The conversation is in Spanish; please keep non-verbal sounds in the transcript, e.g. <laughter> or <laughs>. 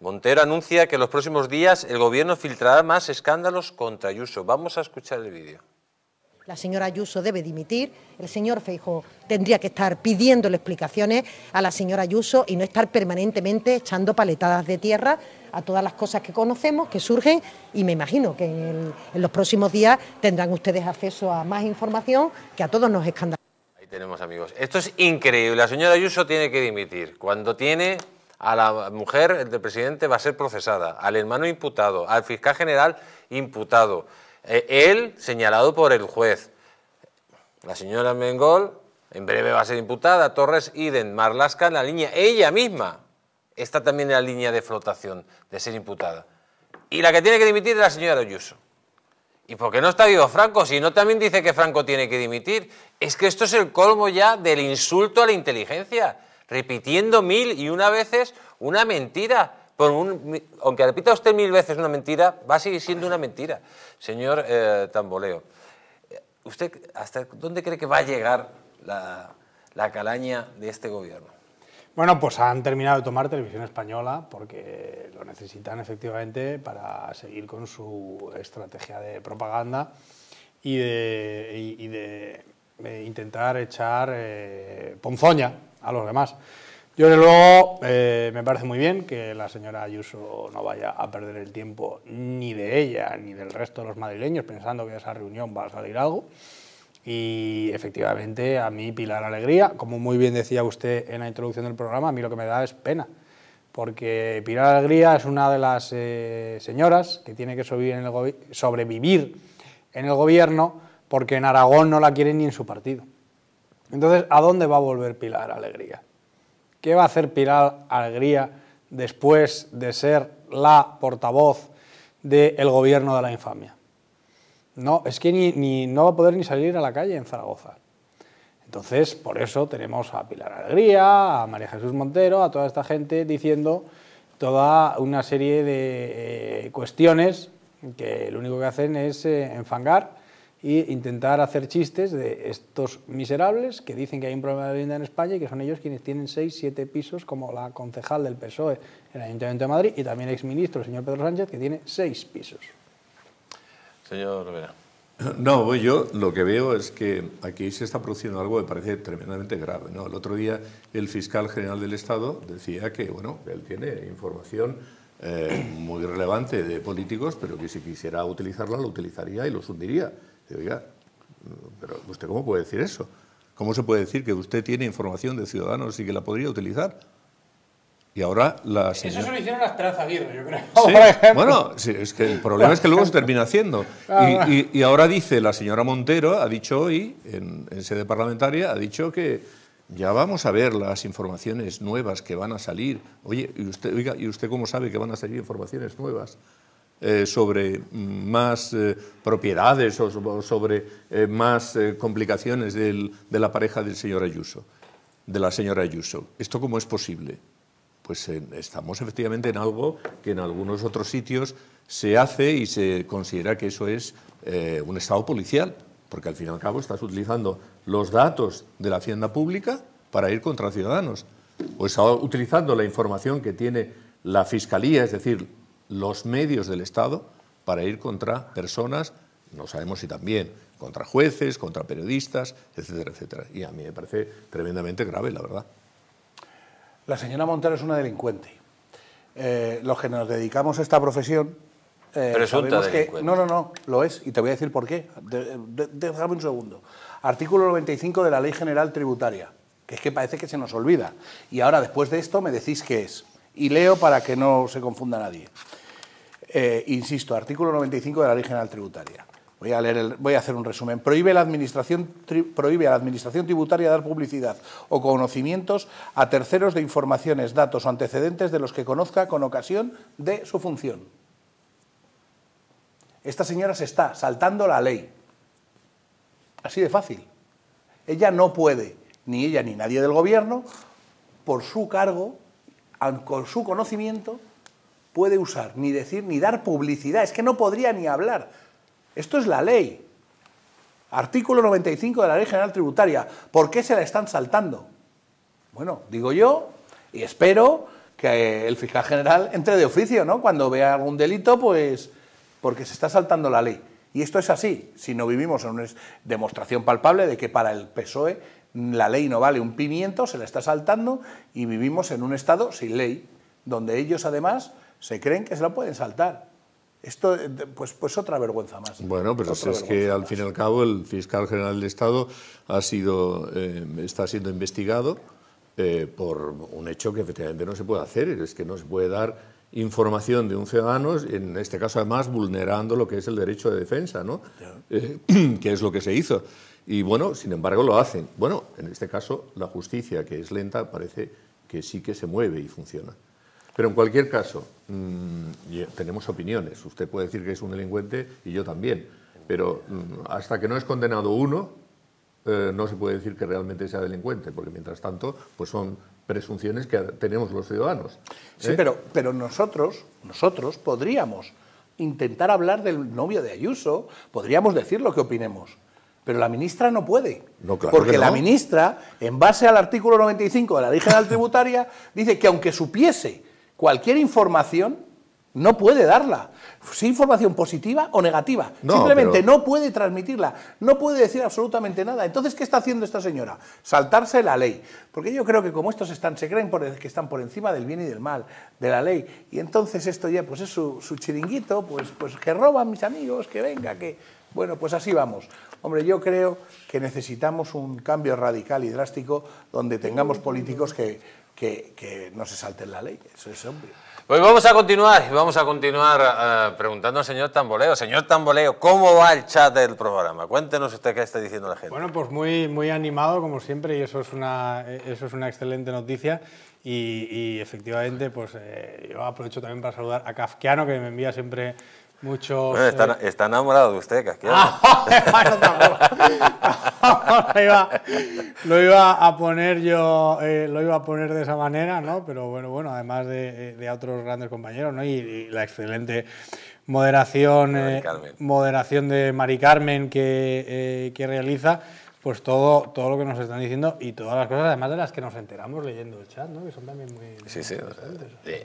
Montero anuncia que en los próximos días el gobierno filtrará más escándalos contra Ayuso. Vamos a escuchar el vídeo. La señora Ayuso debe dimitir, el señor Feijo tendría que estar pidiéndole explicaciones a la señora Ayuso y no estar permanentemente echando paletadas de tierra a todas las cosas que conocemos, que surgen y me imagino que en, los próximos días tendrán ustedes acceso a más información que a todos nos escándalos. Ahí tenemos amigos. Esto es increíble. La señora Ayuso tiene que dimitir. Cuando tiene a la mujer del presidente va a ser procesada, al hermano imputado, al fiscal general imputado, eh, él señalado por el juez. La señora Mengol en breve va a ser imputada, Torres Iden, Marlasca en la línea, ella misma está también en la línea de flotación de ser imputada. Y la que tiene que dimitir es la señora Ayuso. ¿Y porque no está vivo Franco? Si no también dice que Franco tiene que dimitir. Es que esto es el colmo ya del insulto a la inteligencia repitiendo mil y una veces una mentira. aunque repita usted mil veces una mentira, va a seguir siendo una mentira, señor eh, Tamboleo. Eh, ¿Usted hasta dónde cree que va a llegar la, calaña de este gobierno? Bueno, pues han terminado de tomar televisión española porque lo necesitan efectivamente para seguir con su estrategia de propaganda y de, eh, intentar echar ponzoña a los demás. Yo, desde luego, eh, me parece muy bien que la señora Ayuso no vaya a perder el tiempo ni de ella ni del resto de los madrileños pensando que de esa reunión va a salir algo. Y efectivamente, a mí Pilar Alegría, como muy bien decía usted en la introducción del programa, a mí lo que me da es pena, porque Pilar Alegría es una de las eh, señoras que tiene que sobrevivir en, el sobrevivir en el gobierno porque en Aragón no la quieren ni en su partido. Entonces, ¿a dónde va a volver Pilar Alegría? ¿Qué va a hacer Pilar Alegría después de ser la portavoz del gobierno de la infamia? No, es que ni, no va a poder ni salir a la calle en Zaragoza. Entonces, por eso tenemos a Pilar Alegría, a María Jesús Montero, a toda esta gente diciendo toda una serie de eh, cuestiones que lo único que hacen es eh, enfangar y intentar hacer chistes de estos miserables que dicen que hay un problema de vivienda en España y que son ellos quienes tienen seis, siete pisos, como la concejal del PSOE en el Ayuntamiento de Madrid y también el exministro, el señor Pedro Sánchez, que tiene seis pisos. Señor Vera. No, yo lo que veo es que aquí se está produciendo algo que parece tremendamente grave. ¿no? El otro día el fiscal general del Estado decía que bueno, él tiene información eh, muy relevante de políticos, pero que si quisiera utilizarla lo utilizaría y lo hundiría. pero ¿usted cómo puede decir eso? ¿Cómo se puede decir que usted tiene información de ciudadanos y que la podría utilizar? Y ahora la Eso se lo hicieron las trazas yo creo. <laughs> bueno, es que el problema es que luego se termina haciendo. <laughs> Ah, y, ahora dice la señora Montero, ha dicho hoy, en sede parlamentaria, ha dicho que ya vamos a ver las informaciones nuevas que van a salir. Oye, ¿y usted, oiga, ¿y usted cómo sabe que van a salir informaciones nuevas? Eh, sobre mm, más eh, propiedades o, sobre eh, más complicaciones de la pareja del señor Ayuso, de la señora Ayuso. ¿Esto cómo es posible? Pues estamos efectivamente en algo que en algunos otros sitios se hace y se considera que eso es un estado policial porque al fin y al cabo estás utilizando los datos de la hacienda pública para ir contra ciudadanos, o estás utilizando la información que tiene la Fiscalía, es decir, los medios del Estado, para ir contra personas, no sabemos si también, contra jueces, contra periodistas, etcétera, etcétera. Y a mí me parece tremendamente grave, la verdad. La señora Montero es una delincuente. Eh, los que nos dedicamos a esta profesión eh, no, no, no, lo es. Y te voy a decir por qué. déjame un segundo. Artículo 95 de la Ley General Tributaria, que es que parece que se nos olvida. Y ahora, después de esto, me decís qué es. Y leo para que no se confunda nadie. Eh, insisto, artículo 95 de la Ley General Tributaria. Voy a, leer voy a hacer un resumen. Prohíbe, la administración, prohíbe a la Administración Tributaria dar publicidad o conocimientos a terceros de informaciones, datos o antecedentes de los que conozca con ocasión de su función. Esta señora se está saltando la ley. Así de fácil. Ella no puede, ni ella ni nadie del gobierno, por su cargo, con su conocimiento, puede usar, ni decir, ni dar publicidad. Es que no podría ni hablar. Esto es la ley. Artículo 95 de la Ley General Tributaria. ¿Por qué se la están saltando? Bueno, digo yo y espero que el fiscal general entre de oficio, ¿no? Cuando vea algún delito, pues porque se está saltando la ley. Y esto es así, si no vivimos en una demostración palpable de que para el PSOE la ley no vale un pimiento, se la está saltando y vivimos en un Estado sin ley, donde ellos además se creen que se la pueden saltar. Esto, eh, pues, pues otra vergüenza más. Bueno, pero es que al fin y al cabo el fiscal general del Estado ha sido, eh, está siendo investigado eh, por un hecho que efectivamente no se puede hacer, es que no se puede dar información de un ciudadano, en este caso además vulnerando lo que es el derecho de defensa, ¿no? Eh, <clears throat> que es lo que se hizo. Y bueno, sin embargo lo hacen. Bueno, en este caso la justicia, que es lenta, parece que sí que se mueve y funciona. Pero en cualquier caso, mm, eh, tenemos opiniones. Usted puede decir que es un delincuente y yo también. Pero mm, hasta que no es condenado uno, eh, no se puede decir que realmente sea delincuente, porque mientras tanto, pues son presunciones que tenemos los ciudadanos. Sí, ¿eh? pero, pero nosotros, nosotros podríamos intentar hablar del novio de Ayuso, podríamos decir lo que opinemos. Pero la ministra no puede. No, claro porque la ministra, en base al artículo 95 de la ley general tributaria, dice que aunque supiese cualquier información, no puede darla. Si información positiva o negativa. Simplemente no puede transmitirla, no puede decir absolutamente nada. Entonces, ¿qué está haciendo esta señora? Saltarse la ley. Porque yo creo que como estos están, se creen por que están por encima del bien y del mal, de la ley. Y entonces esto ya pues es su, chiringuito, pues, pues que roban mis amigos, que venga, que... Bueno, pues así vamos. Hombre, yo creo que necesitamos un cambio radical y drástico donde tengamos políticos que, que no se salten la ley. Eso es obvio. Pues vamos a continuar, vamos a continuar eh, preguntando al señor Tamboleo. Señor Tamboleo, ¿cómo va el chat del programa? Cuéntenos usted qué está diciendo la gente. Bueno, pues muy, muy animado, como siempre, y eso es una, eso es una excelente noticia. Y, efectivamente, pues eh, yo aprovecho también para saludar a Kafkiano, que me envía siempre mucho. está, enamorado de usted, Casquero. Ah, <laughs> <laughs> lo, iba, a poner yo, eh, lo iba a poner de esa manera, ¿no? Pero bueno, bueno, además de, eh, otros grandes compañeros, ¿no? y, la excelente moderación, eh, moderación de Mari Carmen que, realiza, pues todo, todo lo que nos están diciendo y todas las cosas, además de las que nos enteramos leyendo el chat, ¿no? que son también muy... Sí, sí,